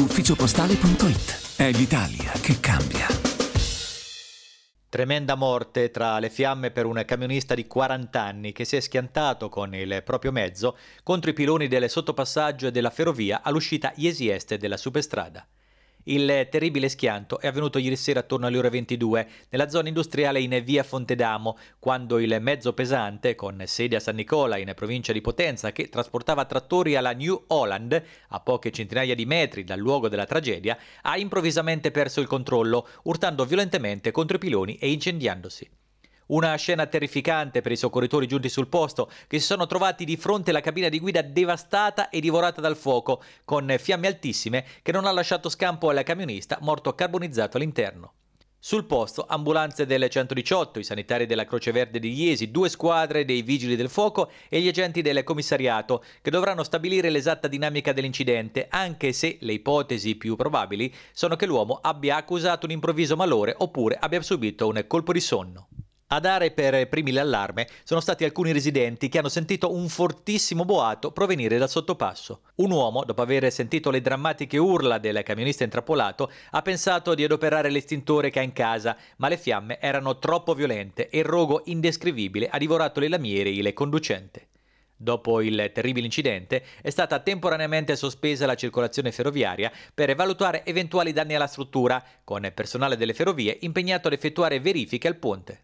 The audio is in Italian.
ufficiopostale.it. È l'Italia che cambia. Tremenda morte tra le fiamme per un camionista di 40 anni che si è schiantato con il proprio mezzo contro i piloni del sottopassaggio e della ferrovia all'uscita Iesi Est della superstrada. Il terribile schianto è avvenuto ieri sera attorno alle ore 22 nella zona industriale in via Fontedamo, quando il mezzo pesante con sede a San Nicola in provincia di Potenza che trasportava trattori alla New Holland, a poche centinaia di metri dal luogo della tragedia, ha improvvisamente perso il controllo, urtando violentemente contro i piloni e incendiandosi. Una scena terrificante per i soccorritori giunti sul posto, che si sono trovati di fronte alla cabina di guida devastata e divorata dal fuoco, con fiamme altissime che non ha lasciato scampo al camionista morto carbonizzato all'interno. Sul posto, ambulanze del 118, i sanitari della Croce Verde di Iesi, due squadre dei vigili del fuoco e gli agenti del commissariato, che dovranno stabilire l'esatta dinamica dell'incidente, anche se le ipotesi più probabili sono che l'uomo abbia accusato un improvviso malore oppure abbia subito un colpo di sonno. A dare per eh, primi l'allarme sono stati alcuni residenti che hanno sentito un fortissimo boato provenire dal sottopasso. Un uomo, dopo aver sentito le drammatiche urla del camionista intrappolato, ha pensato di adoperare l'estintore che ha in casa, ma le fiamme erano troppo violente e il rogo indescrivibile ha divorato le lamiere e il conducente. Dopo il terribile incidente è stata temporaneamente sospesa la circolazione ferroviaria per valutare eventuali danni alla struttura, con personale delle ferrovie impegnato ad effettuare verifiche al ponte.